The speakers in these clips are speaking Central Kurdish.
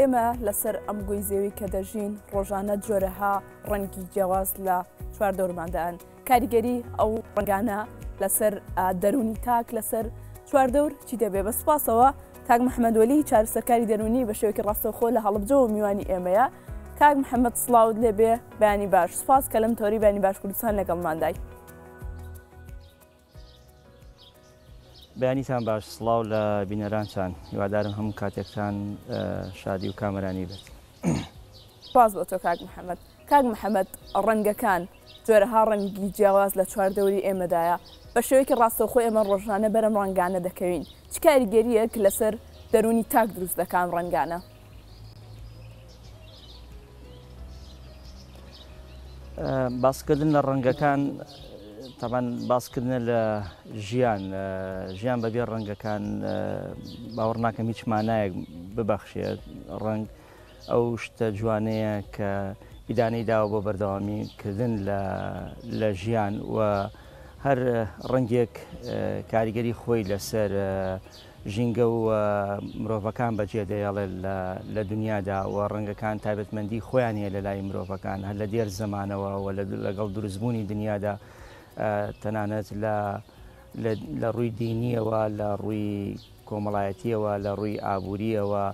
ئێمە لەسەر ئەم گوی زێوی کە دەژین ڕۆژانە جۆرەها ڕەنگی جیاواز لە چوار دەورماندان کاریگەری ئەو ڕنگانە لەسەر دەرونی تاک لەسەر چواردەور چی دەبێ بە سوپاسەوە تاک مححمەدوەلی چارسەکاری دەرونی بە شێوکی ڕاستەخۆ لە هەڵبجەوە میوانی ئێمەیە تاک محەممەد سلااوود لێبێ بەانی باش سوپاس کە لەم تۆری بانی باش کوردستان لەگەڵماندای. بەیانیتان باش سڵاو لە بینەرانتان هیوادارم هەموو کاتێکتان شادی و کامرانی بێت باز بۆ تۆ کاک محەممەد کاک محەممەد ڕەنگەکان جۆرەها ڕەنگی جیاواز لە چواردەوری ئێمەدایە بە شێوەیەکی ڕاستەخۆی ئێمە ڕۆژانە بەرەم ڕنگانە دەکەوین چکاری گەریەک لەسەر دەرونی تاک دروست دەکان ڕنگانە باسکردن لە ڕەنگەکان تامان باسکردنە لە ژیان ژیان بەبێ ڕەنگەکان باوەڕ ناکەم هیچ مانایەک ببەخشێت ڕنگ ئەو شتە جوانەیە کە ئیدانەی داوە بۆ بەردەوامی کردن لە ژیان و هەر ڕنگێک کاریگەری خۆی لەسەر ژینگە و مرۆڤەکان بەجێ دەیەڵێ لە دنیادا و ڕەنگەکان تایبەتمەندی خۆیان هەیە لە لای مرۆڤەکان هەر لە دێر زمانەوە و لەگەڵ دروستبوونی دنیادا تەنانەت لە ڕووی دینیەوە لە ڕووی کۆمەڵایەتیەوە لە ڕووی ئابوووریەوە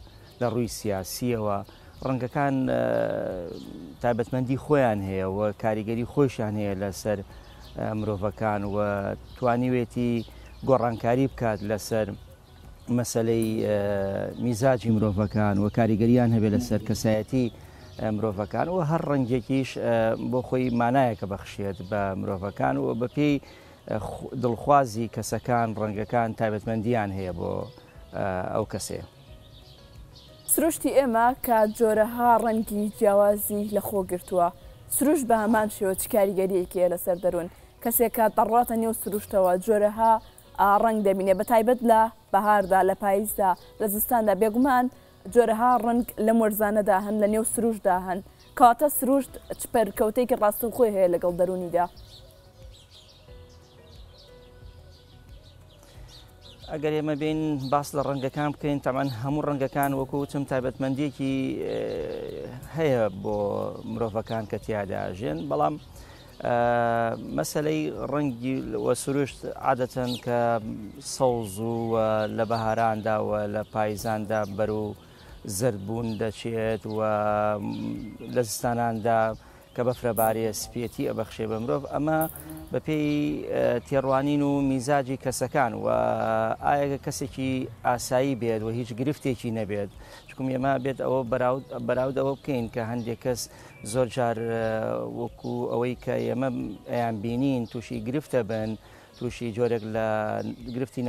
لە ڕووی سیاسیەوە ڕەنگەکان تایبەتمەندی خۆیان هەیە و کاریگەری خۆشیان هەیە لەسەر مرۆڤەکان و توانیوێتی گۆڕانکاری بکات لەسەر مەسلەی میزاجی مرۆڤەکان و کاریگەریان هەبێت لەسەر کەسایەتی مرۆڤەکان و هەر ڕەنگێکیش بۆ خۆی مانایەکە بەخشێت بە مرۆڤەکان و بە پێی دڵخوازی کەسەکان ڕەنگەکان تایبەتمەندیان هەیە بۆ ئەو کەسێ. سروشتی ئێمە کە جۆرەها ڕەنگی جیاوازی لە خۆ گرتووە سروش بە هەمان شێوە چکاریگەریەکیە لەسەر دەروون کەسێکە دەڕاتە نێو سروشتەوە جۆرەها ڕنگ دەبینێ بە تایبەت لە بەهاردا لە پاییزدا لە زستاندا بێگومان جۆرەها ڕنگ لە مرزانەدا هەن لە نێو سروشدا هەن کاتە سروشت پەرکەوتێکی ڕاستن خۆی هەیە لەگەڵ دەرونیدا. ئەگەر ئێمە بین باس لە ڕەنگەکان بکەین تامان هەموو ڕەنگەکان وەکو چم تایبەتمەندیەکی هەیە بۆ مرۆڤەکان کە تیاداژێن بەڵام مەسلەی ڕەنگی سروشت عادەتەن کە سەوز و لە بەهاراندا و لە پایزاندا بەر و زربوون دەچێت و لە زستاناندا کە بەفرەبارەیە سپێتی ئەبەخشێ بە مرۆڤ ئەمە بە پێی تێڕوانین و میزاجی کەسەکان و ئایا کەسێکی ئاسایی بێت و هیچ گرفتێکی نەبێت چکم ئێمە بێت ئەوە بەراود ئەوە بکەین کە هەندێک کەس زۆر جار وەکو ئەوەی کە ئێمە ئەیان بینین تووشی گرفتە بن تووشی جۆرێک لە گرفتی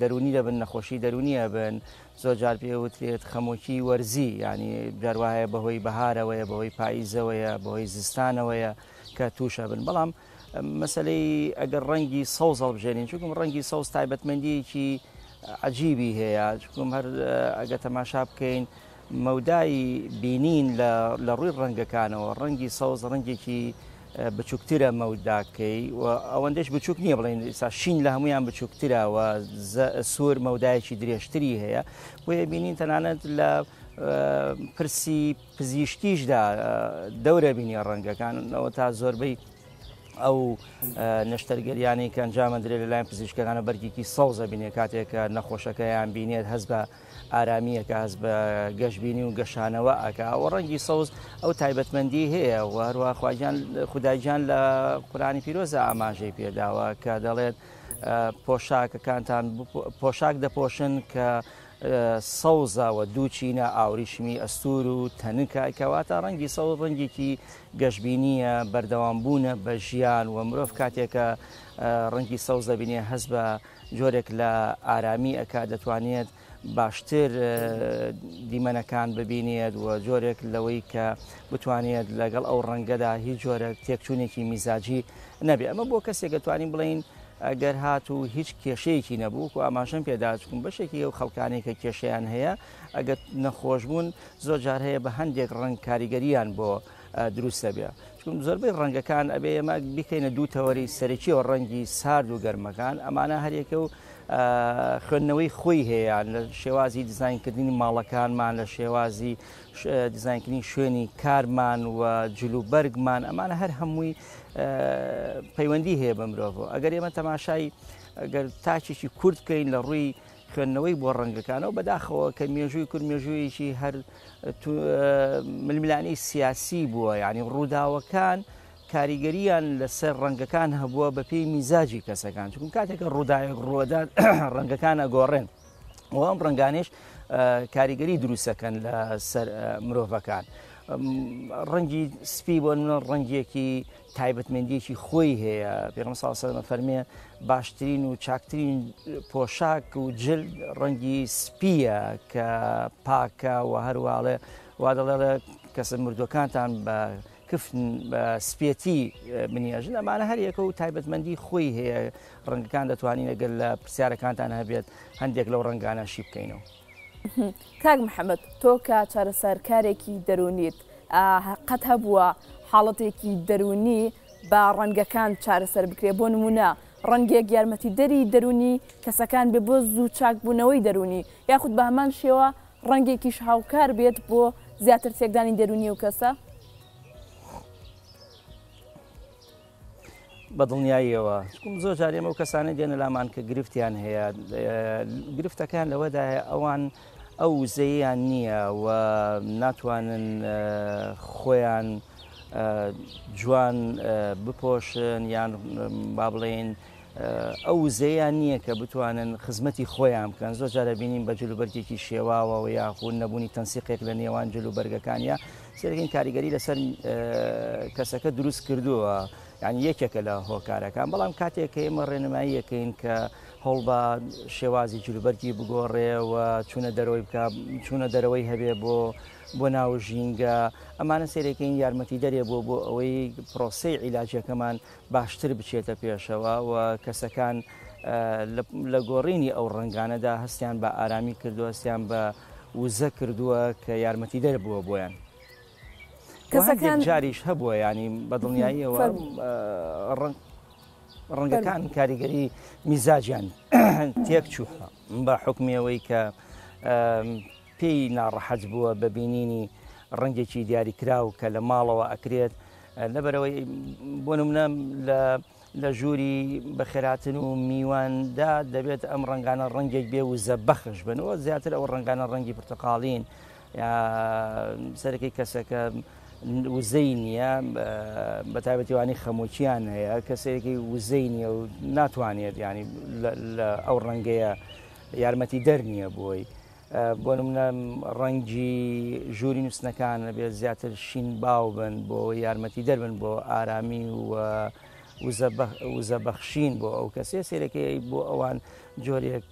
دەرونی دەبن نەخۆشی دەرونیە بن زۆر جار پێوترێت خەمۆکی وەرزی ینی جارواهەیە بەهۆی بەهارەوەیە بەهۆی پاییزەوەیە بەهۆی زستانەوەیە کە تووشە بن بەڵام مەسلەی ئەگەر ڕەنگی سەوز هەڵبژێنین چکم ڕەنگی سەوز تایبەتمەندیەکی عجیبی هەیە چکم هەر ئەگە تەماشا بکەین مەودایی بینین لە ڕووی ڕەنگەکانەوە ڕەنگی سەوز ڕەنگێکی بچووکترە مەوداکەی و ئەوەندەش بچووک نییە بڵین ئستا شین لە هەمویان بچووکتراوە سوور مەودایەکی درێژتری هەیە بۆیە بینین تەنانەت لە پرسی پزیشکیشدا دەورە بینی ڕەنگەکان ئەوە تا زۆربەی ئەو نەشتەرگەریانی کە ئەنجامە درێت لەلایەن پزیشکەکانە بەرگێکی سەوزە بینێ کاتێک نەخۆشەکەیان بینێت هەز بە ئارامیە کاس بە گەشتبینی و گەشانەوە ئاکا ئەوە ڕەنگی سەوز ئەو تایبەتمەندی هەیە وهروە خواجان خدایجان لە قورانی پیرۆزە ئاماژەی پێداوە کە دەڵێت پۆشاکەکانتان پۆشاک دەپۆشن کە سەوزاوە دووچینە ئاوریشمی ئەستور و تەنکایکەواتە ڕەنگی سەڵ ڕەنگێکی گەشببینیە بەردەوامبوونە بە ژیان و مرۆڤ کاتێکە ڕەنگی سەوز دەبینێ هەز بە جۆرێک لە ئارامی ئەکا دەتوانێت باشتر دیمەنەکان ببینێت و جۆرێک لەوەی کە بتوانێت لەگەڵ ئەو ڕەنگەدا هیچ جۆرە تێکچوونێکی میزاجی نەبێ ئەمە بۆ کەسێک دەتوانین بڵین ئەگەر هات و هیچ کێشەیەکی نەبوو و ئاماژەم پێداچکم بەشێکی ئەو خەڵکانێکە کێشیان هەیە ئەگەر نەخۆش بوون زۆجار هەیە بە هەندێک ڕنگ کاریگەریان بۆ دروستە بێ چون زۆربەی ڕەنگەکان ئەبێ ئێمە بیکەینە دوو تەوەری سەرکیەوە ڕەنگی سارد و گەرمەکان ئەمانە هەرێکە و خوێندنەوەی خۆی هەیە لە شێوازی دیزینکردنی ماڵەکانمان لە شێوازی دیزینکردنی شوێنی کارمان و جلوبەرگمان ئەمانە هەر هەمووی پەیوەندی هەیە بە مرۆڤ ئەگەر ئێمە تەماشای ئەگەر تاچێکی کورتکەین لە ڕووی خوێندنەوەی بۆ ڕەنگەکانەوە بەداخەوە کە مێژووی کورد مێژوویەکی هەر ململانی سیاسی بووە یعنی ڕووداوەکان کاریگەریان لەسەر ڕەنگەکان هەبووە بە پێی میزاجی کەسەکان چکم کاتێکە ڕووداەک ڕۆدان ڕەنگەکانە گۆڕێن و ئەم ڕنگانێش کاریگەری دروستەکەن لە مرۆڤەکان. ڕەنگی سپی بۆ منە ڕەنگیەکی تایبەتمەندیەکی خۆی هەیە پێم ساسەمە فەرمێ باشترین و چاکترین پۆشاک و جل ڕەنگی سپیە کە پاکە و هەروواڵێ وا دەڵێ کەسە مردوەکانتان بە کفتن بە سپێتی منیژن ئەمانە هەر یەکە و تایبەتمەندی خۆی هەیە ڕنگەکان دەتوانین لەگەل لە پرسیارەکانتان هەبێت هەندێک لەو ڕنگانە شی بکەینەوە. کاک محەممەد تۆ کە چارەسەرکارێکی دەرونیت قەت هەبووە حاڵەتێکی دەرونی با ڕەنگەکان چارەسەر بکرێ بۆ نمونە ڕەنگێک یارمەتی دەری دەرونی کەسەکان بێ بۆ زوو چاکبوونەوەی دەرونی یاخود بە هەمان شێوە ڕەنگێکیش هاوکار بێت بۆ زیاتر تێکدانی دەرونی و کەسە بە دڵنیاییەوە چکم زۆر جارێمە و کەسانە دێنە لامان کە گرفتیان هەیە گرفتەکان لەوەدایە ئەوان ئەو زەیان نییە و ناتوانن خۆیان جوان بپۆشن یان با بڵێن ئەو زەیان نییە کە بتوانن خزمەتی خۆیان بکەن زۆر جارە بینین بە جلوبەرگێکی شێواوە و یاخون نەبوونی تەنسیقێک لە نێوان جلوبەرگەکانیە سەرگین کاریگەری لەسەر کەسەکە دروست کردووە. یعنی یەکێکە لە هۆکارەکان بەڵام کاتێک کە ئێمە ڕێنمایی یەکەین کە هەڵ بە شێوازی جلوبەرگی بگۆڕێەوە چوونە دەرەوەی بکە چوونە دەرەوەی هەبێ بۆ بۆ ناو ژینگە ئەمانە سیرێکین یارمەتی دەرێ بۆ بۆ ئەوەی پرۆسی عیلاجەکەمان باشتر بچێتە پێشەوە و کەسەکان لە گۆڕینی ئەو ڕنگانەدا هەستیان بە ئارامی کردووە هەستیان بە وزە کردووە کە یارمەتی دەر بووە بۆیان. کەسەکان جاریش هەبووە ینی بە دڵنیاییەوە ڕنگ ڕەنگەکان کاریگەری میزاجیان تێک چووە بە حکمیەوەی کە پێی ناڕەحەت بووە بە بینینی ڕەنگێکی دیاریکراو کە لە ماڵەوە ئەکرێت لەبەرەوەی بۆ نمونە لە ژووری بەخێراتن و میواندا دەبێت ئەم ڕنگانە ڕەنگێک بێ و زەبەخش بنەوە زیاتر ئەو ڕنگانە ڕەنگی پرتەقالین سەرەکەی کەسەکە وزەی نییە بە تایبەتیوانی خەمۆکییان هەیە کەسێکی وزەی نیە و ناتوانێت ینی ئەو ڕەنگەیە یارمەتی دەرنیە بۆی بۆ نمونە ڕەنگی ژووری نووسنەکان بێت زیاتر شین باو بن بۆ یارمەتی دەربن بۆ ئارامی و وزەبەخشین بۆ ئەو کەسێ سێرەکەی بۆ ئەوان جۆرێک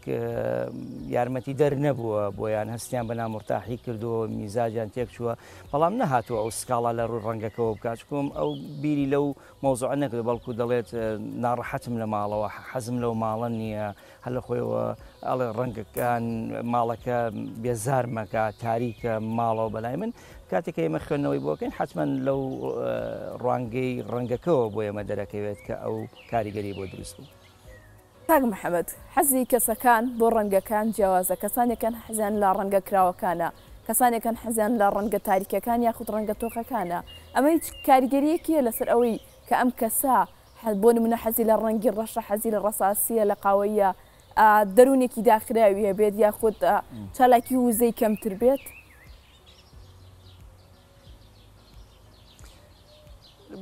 یارمەتی دەر نەبووە بۆیان هەستیان بە نامرتاحی کردو میزاجان تێک چووە بەڵام نەهاتووە ئەو سکاڵا لە ڕوو ڕەنگەکەەوە بکچکم ئەو بیری لەو مۆزوع نەکرد بەڵکو دەڵێت ناڕحتم لە ماڵەوە حەزم لەو ماڵە نییە هەل لە خۆیەوە ئەڵێ ڕەنگەکان ماڵەکە بێزار مەکە تاریکە ماڵەوە بەلای من کاتێککە ئێمە خوێندنەوەی بۆکەین حتمما لەو ڕوانگەی ڕەنگەکەەوە بۆ ئێمە دەرەکەوێت کە ئەو کاریگەری بۆ دروست بوو. تاگ محەممەد حەزی کەسەکان بۆ ڕەنگەکان جیاوازە کەسانێکەکان حەزیان لە ڕەنگە کراوەکانە کەسانێکەکان حەزیان لە ڕەنگە تاریکەکان یاخود ڕەنگە تۆخەکانە ئەمە هیچ کاریگەریەکیە لەسەر ئەوەی کە ئەم کەسا بۆ نمونە حەزی لە ڕەنگی ڕەشە حەزی لە ڕساسیە لە كي دەرونێکی داخراویە بێت یاخود چالاکی وزي كم تربيت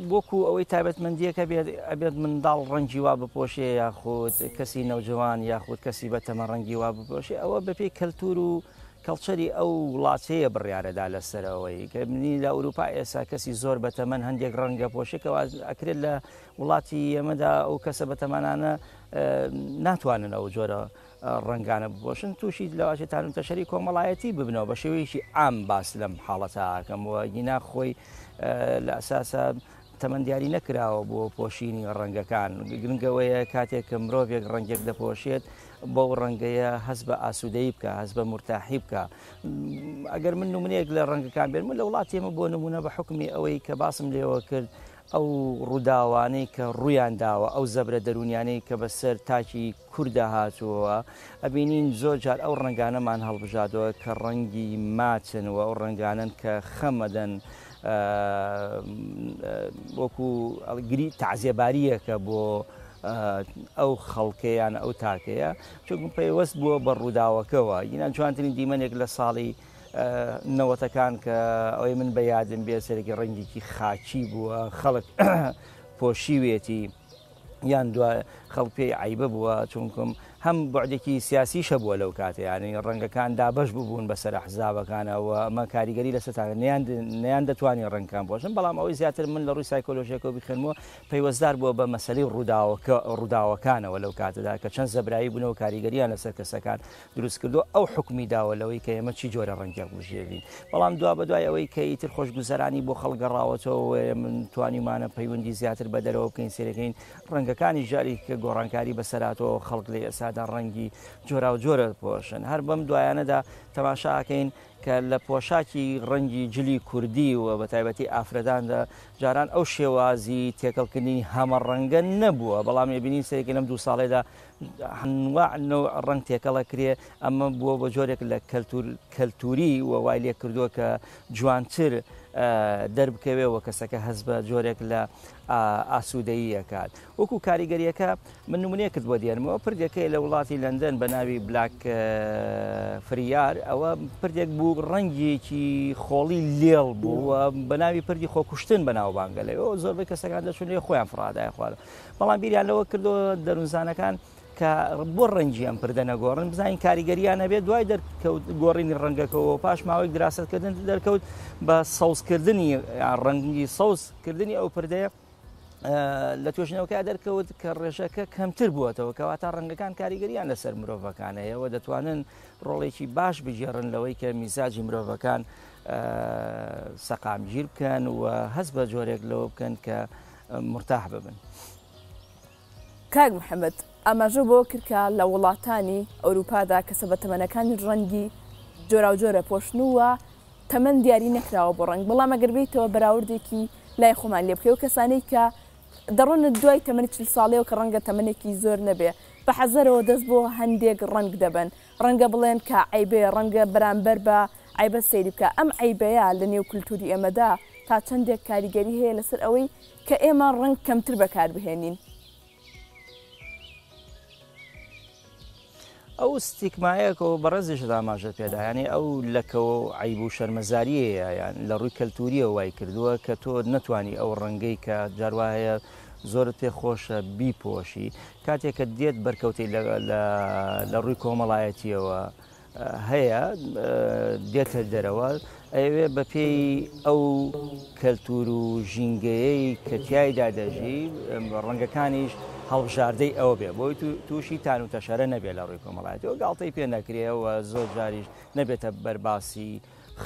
وەکو ئەوەی تابەتمەندیەکە ئەبێت منداڵ ڕەنگی وا بپۆشێ یاخود کەسی نەوجوان یاخود کەسی بەتەمە ڕەنگی وا بپۆشێ ئەوە بەپی کەلتور و کەڵچەری ئەو وڵاتەیە بڕیارەدا لەسەرەوەی کە منی لە ئەوروپا ئێسا کەسی زۆر بەتەمەەن هەندێک ڕەنگە پۆشێکەوە ئەکرێت لە وڵاتی ئێمەدا ئەو کەسە بەتەمانانە ناتوانن ئەو جۆرە ڕنگانە ببۆشن تووشی لەواژێتانم تەشەری کۆمەڵایەتی ببنەوە بە شێوەیەکی ئام باس لەم حاڵەتاکەم وەگینا خۆی لە ئەساسە تەمەندیاری نەکراوە بۆ پۆشینی ڕەنگەکان گرنگەوەیە کاتێک کە مرۆڤێک ڕەنگێک دەپۆشێت بەو ڕەنگەیە هەز بە ئاسوودەی بکە هەز بە مرتاحی بکە ئەگەر من نومنێک لە ڕەنگەکان بێن من لە وڵاتی ئمە بۆ نمونە بە حکمی ئەوەی کە باسم لێەوە کرد ئەو ڕووداوانەی کە ڕوویان داوە ئەو زەبرە دەرونیانەی کە بەسەر تاکی کووردا هاتووەوە ئەبینین زۆر جار ئەو ڕنگانەمان هەڵبژادەوە کە ڕەنگی ماچنەوە ئەو ڕنگانن کە خەمەدەن. وەکو ئەلگری تعزیێباریەکە بۆ ئەو خەڵکەیان ئەو تاکەیە چون پێیوەست بووە بە ڕووداوەکەەوە یینان جوانترین دیمەنێک لە ساڵی نەوەتەکان کە ئەوەی من بە یادم بێ سەرێکی ڕنگێکی خاچی بووە خەڵک پۆشیوێتی یان خەڵ پێی عیبە بووە چونکم هەم بعدێکی سیاسی شەبووە لەو کاتیانی ڕەنگەکان دابش ببوون بەسەر حزابەکانەوە ئەمە کاریگەری لە سەتاگە نیان دەتوانین ڕنگکان بۆشن بەڵام ئەوەی زیاتر من لە ڕووی سایکۆلۆژیەکە بخێنمەوە پەیوەزدار بووە بە مەسەی ڕووداوەکانەوە لەو کاتەدا کە چەند زەبرایی بوونەوە کاریگەریان لەسەر کەسەکان دروست کردو ئەو حکمی داوە لەوەی کە ئێمە چی جۆرە ڕەنگە بژێوین بەڵام دوا بەدوای ئەوەی کە ئیتر خۆشگوزەرانی بۆ خەڵگەڕاوەتەوە من توانیمانە پەیوەندی زیاتر بە دەرەوە بکەین سێرەکەین ڕەنگەکانی ژاری کە گۆڕانکاری بەسەراتەوە خەڵک لێ ئێسا کادا ڕەنگی جۆرا و جۆرە پۆشن هەر بەم دوایانەدا تەماشاکەین کە لە پۆشاکی ڕەنگی جلی کوردی و بە تایبەتی ئافرەداندا جاران ئەو شێوازی تێکەڵکردنی هەمە ڕەنگە نەبووە بەڵام ێبینی سەرێکی لەم دوو ساڵێدا هەنوا ڕەنگ تێکەڵە کرێ ئەمە بووە بە جۆرێک لە کەلتوری و وای لێ کردووە کە جوانتر. دەربکەوێەوە کەسەکە هەز بە جۆرێک لە ئاسوودەییەکات وەکو کاریگەریەکە من نمونەیە کرد بۆ دێنمەوە پردەکەی لە وڵاتی لەندەن بە ناوی بلاک فریار ئەوە پردێک بوو ڕەنگێکی خۆڵی لێڵ بوو بە ناوی پردی خۆکوشتن بەناوبانگە لەوە زۆربەی کەسەکان دەچون لێ خۆیان فڕادای خوارد بەڵام بیریان لەوە کردو دەروزانەکان کە بۆ ڕەنجی ئەم پردەنەگۆڕن بزانین کاریگەریانە بێت دوای دەرکەوت گۆڕینی ڕەنگەکەەوە پاش ماوەی دراستکردن دەرکەوت بە سەوزکردنی ڕەنگی سەوزکردنی ئەو پردەیە لە توۆژنەوەکە دەرکەوت کە ڕێژەکە کەمتر بووەتەوە کەواتە ڕەنگەکان کاریگەریان لەسەر مرۆڤەکانەوە دەتوانن ڕۆڵێکی باش بژێڕن لەوەی کە میساجی مرۆڤەکان سەقامگیر بکەن و هەست بە جۆرێک لەوە بکەن کە مرتاح ببن. کاک محەممەد ئاماژە بۆ کردکە لە وڵاتانی ئەوروپادا کەسە بە تەمەنەکانی ڕەنگی جۆرا و جۆرە پۆشنووە تەمەەن دیاری نەکراوە بۆ ڕنگ بەڵام ئەگەر بیتەوە بەراوردێکی لای خۆمان لێ بکەی و کەسانەی کە دەڕۆنە دوای تەمەنی چل ساڵەوە کە ڕەنگە تەمەێکی زۆر نەبێ بە حەزەرەوە دەست بۆ هەندێک ڕنگ دەبن ڕەنگە بڵێن کە ئایبێ ڕەنگە بەرامبەر بە ئایبە سەیری بکە ئەم ئایبەیە لە نێو کللتوری ئێمەدا تا چەندێک کاریگەری هەیە لەسەر ئەوەی کە ئێمە ڕنگ کەمتر بەکار بهێنین ئەو ستیکمایەکەەوە بەڕێزیش داماژە پێدایانی ئەو لەکەەوە عیب و شەرمەزاریەیەیان لە ڕووی کەلتوریە وای کردووە کە تۆ نتوانی ئەو ڕەنگەی کە جارواهەیە زۆرت پێ خۆشە بیپۆشی کاتێک کە دێت بەرکەوتی لە ڕووی کۆمەڵایەتیەوە. هەیە دێتە دەرەوە ئەوێ بە پێی ئەو کەلتور و ژینگەیەی کەتیایدا دەژی ڕەنگەکانیش هەڵبژاردەی ئەوە بێ بۆی تووشی تان و تەشارە نەبێت لە ڕووی کۆمەڵایەتەوە گاڵتەی پێ نەکرێەوە زۆر جاریش نەبێتە بەرباسی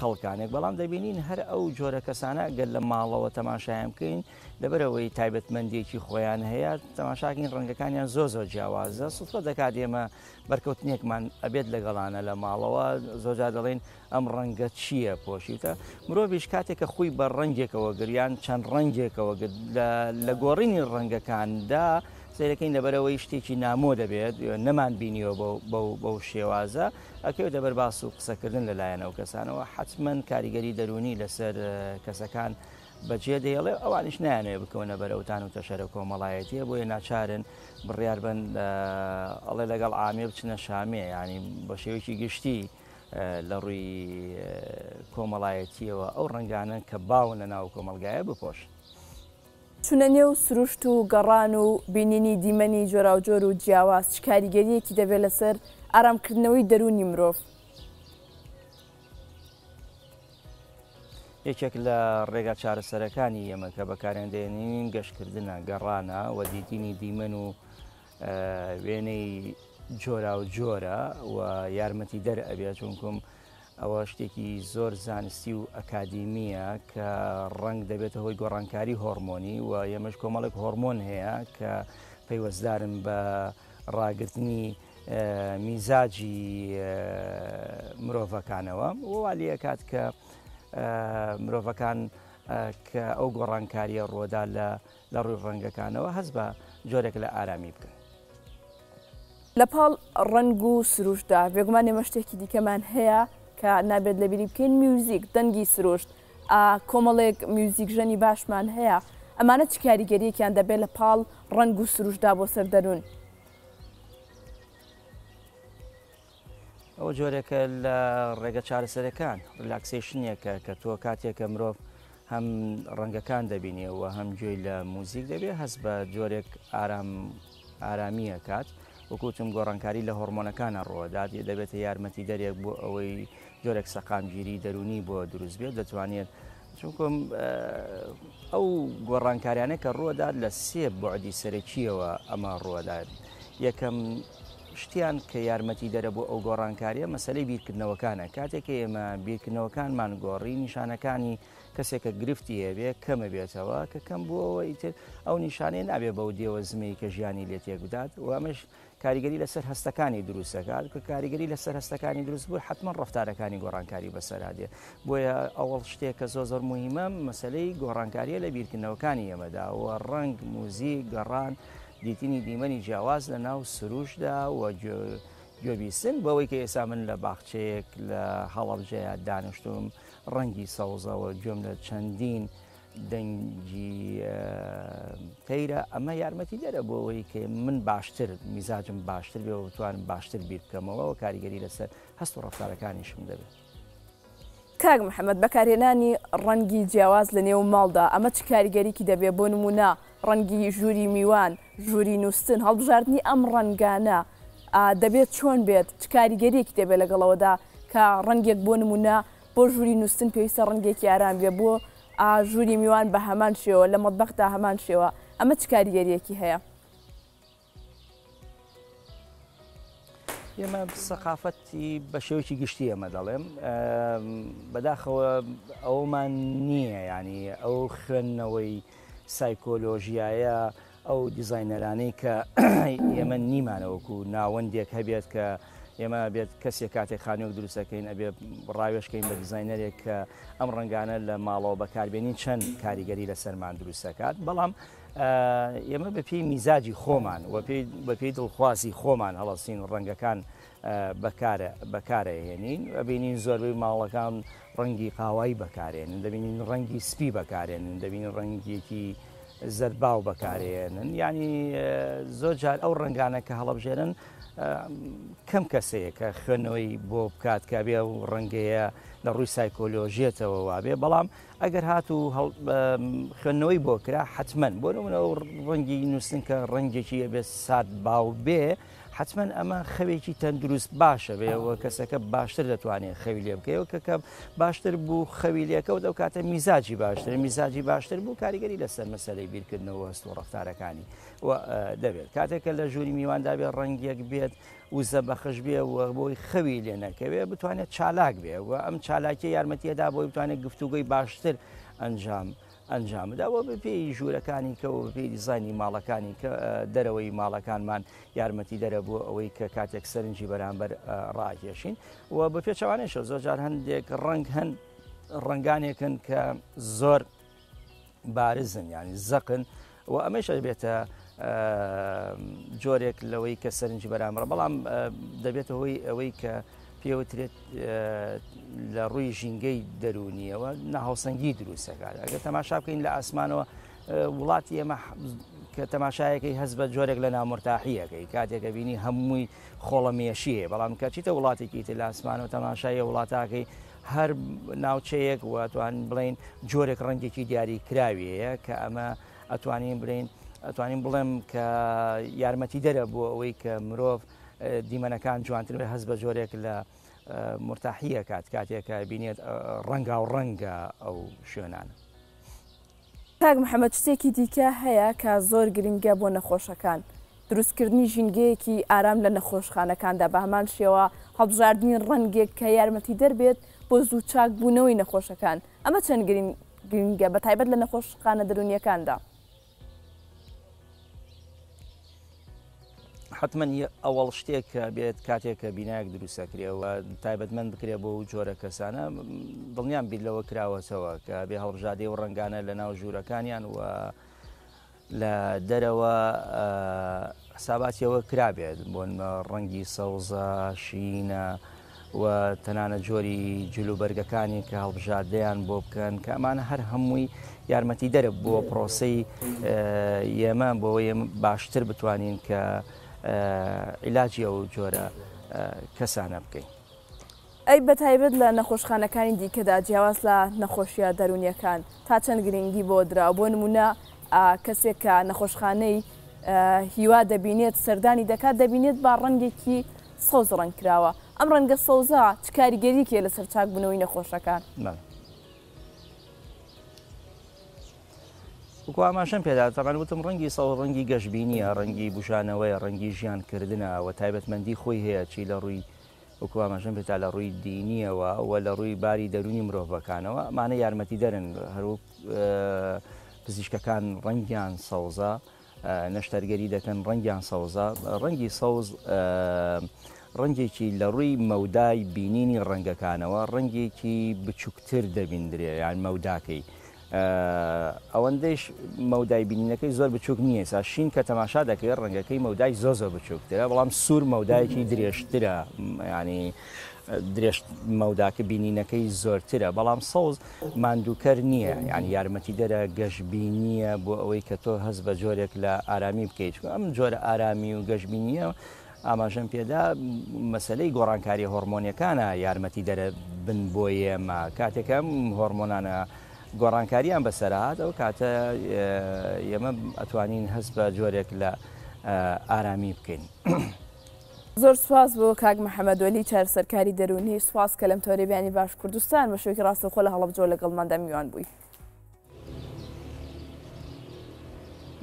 خەڵکانێک بەڵام دەبینین هەر ئەو جۆرە کەسانە گەل لە ماڵەوە تەماشایان بکەین لەبەرەوەی تایبەتمەندێکی خۆیان هەیە تەماشاکین ڕنگەکانیان زۆ زۆر جیاوازە سوفە دەکات ئێمە بەرکەوتنیەکمان ئەبێت لەگەڵانە لە ماڵەوە زۆجا دەڵێن ئەم ڕەنگە چییە پۆشیتە مرۆڤش کاتێکە خوی بە ڕنگێکەوە گریان چەند ڕنگێکەوە لە گۆڕینی ڕنگەکاندا سیرەکەین لەبەرەوەی شتێکی نامۆ دەبێت نەمان بینیەوە بەو شێوازە ئەکەو دەبەر باس و قسەکردن لەلایەنەوە کەسانەوە حتمما کاریگەری دەرونی لەسەر کەسەکان بەجێ دەیڵێ ئەوانش نیانێ بکەونە بەرەوتان و تەشەرە کۆمەڵایەتیە بۆیە ناچارن بڕیار بن ئەڵێ لەگەڵ ئامێ بچنە شامێ ینی بە شێوکی گشتی. لە ڕووی کۆمەڵایەتیەوە ئەو ڕنگانە کە باون لە ناو کۆمەلگایە بپۆش. چونە نێو سروشت و گەڕان و بینینی دیمەنی جۆراوجۆر و جیاواز کاریگەریەکی دەبێت لەسەر ئارامکردنەوەی دەرونی مرۆڤ یەکێک لە ڕێگا چارەسەرەکانی ئێمە کە بەکارێندێنین گەشتکردنە گەڕانە و دیتینی دیمەن و وێنەی جۆرا و جۆرە و یارمەتی دەر ئەبێ چونکم ئەوە شتێکی زۆر زانستی و ئەکادیمیە کە ڕنگ دەبێتە هۆی گۆڕانکاری هۆرمۆنی و ئێمەش کۆمەڵک هۆرمۆن هەیە کە پەیوەستدارن بە ڕاگرتنی میزاجی مرۆڤەکانەوە ووالیە کات کە مرۆڤەکان کە ئەو گۆڕانکاریە ڕۆدا لە لە ڕووی ڕەنگەکانەوە هەز بە جۆرێک لە ئارامی بکەن. لە پاڵ ڕنگ و سروشدا بێگومان ئێمە شتێکی دیکەمان هەیە کە نابێت لە بیری بکەین میوزیک دەنگی سرۆشت کۆمەڵێک میوزیک ژەنی باشمان هەیە ئەمانە چ کاریگەریەکیان دەبێت لە پاڵ ڕنگ و سروشدا بۆ سەر دەرون. ئەو جۆرێکە لە ڕێگە چارەسەرەکان لاکسیشنیەکە کە تۆ کاتێکە مرۆڤ هەم ڕەنگەکان دەبینێەوە هەمگوێی لە موزیک دەبێت هەست بە جۆرێک ئارام ئارامیە کات وەکوتم گۆڕانکاری لە هۆرمۆنەکانە ڕۆدادی دەبێتە یارمەتی دەرێک بۆ ئەوەی جۆرێک سەقامگیری دەرونی بۆ دروست بێت دەتوانێت چونکم ئەو گۆڕانکاریانە کە ڕووداد لە سێ بۆعدی سەرەکیەوە ئەمە ڕووداد یەکەم شتیان کە یارمەتی دەرە بۆ ئەو گۆڕانکاریە مەسلەی بیرکردنەوەکانە کاتێک ئێمە بیرکردنەوەکانمان گۆڕی نیشانەکانی کەسێکە گرفتی هەبێ کەمە بێتەوە کە کەم بووەوە ئیتر ئەو نیشانەیە نابێ بەو دێوە زمەی کە ژیانی لێت یەکدات و ئەمەش کاریگەری لەسەر هەستەکانی دروستەکات کە کاریگەری لەسەر هەستەکانی دروست بوو حتمما ڕفتارەکانی گۆڕانکاری بەسەرادێ بۆیە ئەوڵ شتێک کە زۆ زۆر مهمە مەسلەی گۆڕانکاریە لە بیرکردنەوەکانی ئێمەداوە ڕنگ موزی گەڕان دیتنی دیمەنی جیاواز لە ناو سروشدا و گوێبیسن بەوەی کە ئێسا من لە باخچەیەک لە هەڵەبجەیە دانیشتوم ڕەنگی سەوزەوە گوێم لە چەندین. دەنگی تەیرە ئەمە یارمەتی دەرە بۆەوەی کە من باشتر میزاجم باشتر بێ وتوانم باشتر بیر بکەمەوە کاریگەری لەسەر هەست و ڕفتارەکانیشم دەبێت. کاگ محەممەد بەکارێنانی ڕەنگی جیاواز لە نێو ماڵدا ئەمە چ کاریگەریکی دەبێ بۆ نموە ڕەنگی ژووری میوان ژووری نووسن هەڵبژاردننی ئەم ڕەنگانە دەبێت چۆن بێت چ کاریگەریەکی دەبێت لەگەڵەوەدا کە ڕەنگێک بۆ نموە بۆ ژووری نووسن پێویستە ڕەنگێکی ئارام بێ بۆ ئاژووری میوان بە هەمان شێوە لە مطبختا هەمان شێوە ئەمە چ کاریگەریەکی هەیە ئێمە سەقافەتی بە شێوکی گشتی ئەمە دەڵێم بەداخەوە ئەومان نییە ینی ئەو خوێندنەوەی سایکۆلۆژیایە ئەو دیزایەرانەی کە ئێمە نیمانەوەکو ناوەندێک هەبێت کە ئێمە بێت کەسێک کاتێک خانۆک دروستەکەین ئەبێ ڕاوێشکەین بە دیزینەرێک کە ئەم ڕنگانە لە ماڵەوە بەکاربێنین چەند کاریگەری لە سەرمان دروستەکات بەڵام ئێمە بە پێی میزاجی خۆمان بە پێی دڵخوازی خۆمان هەڵەسین ڕەنگەکان بەکارەهێنین ئەبینین زۆربەی ماڵەکان ڕەنگی قاوایی بەکارێنن دەبینین ڕەنگی سپی بەکارێنن دەبین ڕەنگێکی زەرباو بەکارێنن ینی زۆر جار ئەو ڕنگانە کە هەڵەبژێنن کەم کەسەیە کە خوێنەوەی بۆ بکات کە بێ و ڕەنگەیە لە ڕووی سایکۆلۆژیێتەوە وابێ بەڵام ئەگەر هاتوو خوێنەوەی بۆ کرا حتمما بۆ منە ڕەنگی نووسن کە ڕەنگێکی ئەبێ سات باو بێ حتمما ئەمە خەوێکی تەندروست باشە بێەوە کەسەکە باشتر دەتوانێت خەوی لێ بکەیەوە کەکە باشتر بوو خەویلەکە و دەو کاتە میزاجی باشتر میزاجی باشتر بوو کاریگەری لەسەر مەسەی بیرکردنەوە هەست و ڕفتارەکانی دەبێت کاتێکە لە ژووری میواندا بێت ڕنگیەک بێت وزە بەخش بێ و بۆی خەوی لێ نەکەوێ بتوانێت چالاک بێ و ئەم چالاکی یارمەتیەدا بۆی بتوانێت گفتوگوی باشتر ئەنجام. ئەنجامدا بۆ بپێی ژوورەکانی کە و پێی دیزانی ماڵەکانی کە دەرەوەی ماڵەکانمان یارمەتی دەرە بوو ئەوەی کە کاتێک سەرنجی بەرامبەر ڕاکێشین و بە پێچوانێشە زۆرجار هەندێک ڕنگ هەن ڕنگانێکن کە زۆر بارزن ینی زەقن و ئەمەشە بێتە جۆرێک لەوەی کە سەرنجی بەرامبەر بەڵام دەبێتە هۆی ئەوەی کە پێوترێت لە ڕووی ژینگەی دەرونیەوە ناهاوسەنگی دروستەکات ئەگە تەماشا بکەین لە ئاسمانەوە وڵاتی ئێمە کە تەماشایەکەی هەز بە جۆرێک لە نامۆرتاحیەکەی کاتێکە بینی هەمووی خۆڵە مێشیە بەڵام کەچیتە وڵاتێکی تر لە ئاسمانەوە تەماشایە وڵاتاکەی هەر ناوچەیەک واتوان بڵین جۆرێک ڕەنگێکی دیاری کراویەیە کە ئەمە ئەتوانین برین ئەتوانین بڵێم کە یارمەتی دەرە بۆ ئەوەی کە مرۆڤ دیمەنەکان جوانتر هەست بە جۆرێک لە مرتاحیە کات کاتێکە بینێت ڕەنگا و ڕەنگە ئەو شوێنانە. تاک محەممەد شتێکی دیکە هەیە کە زۆر گرنگە بۆ نەخۆشەکان دروستکردنی ژینگەیەکی ئارام لە نەخۆشخانەکاندا بەمان شێوە هەبژاردننی ڕەنگێک کە یارمەتی دەربێت بۆ زوو چاک بوونەوەی نەخۆشەکان ئەمە چەند گرنگە بە تایبەت لە نەخۆشخانە دەرونیەکاندا. حتمما ئەوڵ شتێک بێت کاتێککە بینایك دروستەکرێەوە تایبەتمەند بکرێ بۆ و جۆرە کەسانە دڵنیان بیلەوە کراوەتەوە کە بێ هەڵبژادی و ڕنگانە لە ناو ژوورەکانیان و لە دەرەوە حساباتیەوە کرابێت بۆن ڕەنگی سەوزە شینە و تەنانە جۆری جلوبەرگەکانی کە هەڵبژادیان بۆ بکەن کەمانە هەر هەمووی یارمەتی دەرە بۆ پرۆسی ئێمە بۆەوەی باشتر بتوانین کە عیلاجی ئەو جۆرە کەسانە بکەین. ئەی بەتایبەت لە نەخۆشخانەکانی دیکەدا جیاواز لە نەخۆشیە دەرونیەکان تا چەند گرنگی بۆ درا بۆ نمونە کەسێک کە نەخۆشخانەی هیوا دەبینێت سەردانی دەکات دەبینێت با ڕەنگێکی سۆز ڕنگ کراوە ئەم ڕەنگە سەوزە چکاریگەریکێ لە سەرچاک بنەوەی نەخۆشەکان. وکو ئاماشەم پێدا تامان وتم ڕەنگی ساڵ ڕەنگی گەشببینیە ڕەنگی بشانەوەی ڕەنگی ژیانکردنەوە تایبەتمەندی خۆی هەیە چی لە ڕووی وەکو ئاماژەم پێتا لە ڕووی دینیەوە ئەوە لە ڕووی باری دەرونی مرۆڤەکانەوە ئەمانە یارمەتی دەرن هەروو پزیشکەکان ڕەنگیان سەوزە نەشتەرگەری دەکەن ڕەنگیان سەوزە ڕەنگی سەوز ڕەنگێکی لە ڕووی مەودای بینینی ڕەنگەکانەوە ڕەنگێکی بچووکتر دەبیندرێ یان مەوداکەی. ئەوەندەش مەودای بینینەکەی زۆر بچووک نییە سا شین کە تەماشا دەکەوێت ڕەنگەکەی مەودای زۆ زۆ بچووکترە بەڵام سوور مەودایەکی درێژترە ینی درێژ مەوداکە بینینەکەی زۆرترە بەڵام سەوز مادووکەر نییە یان یارمەتی دەرە گەشتبینیە بۆ ئەوەی کە تۆ هەست بە جۆرێک لە ئارامی بکەیت ئەم جۆرە ئارامی و گەشتبینیە ئاماژەم پێدا مەسلەی گۆڕانکاری هۆرمۆنیەکانە یارمەتی دەرە بن بۆ ئێمە کاتێکم هۆرمۆنانە گۆڕانکاریان بەسەرات ئەو کاتە ئێمە ئەتوانین هەست بە جۆرێک لە ئارامی بکەین. زۆر سواز بۆ کاک محەممەدۆلی چارسەرکاری دەرونی سواز کە لەم تۆرەبیانی باش کوردستان بە شوێکی ڕاستەخۆ لە هەڵبجۆ لەگەڵماندا میوان بووی.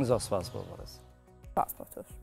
زۆر سواز بۆ بەڕست.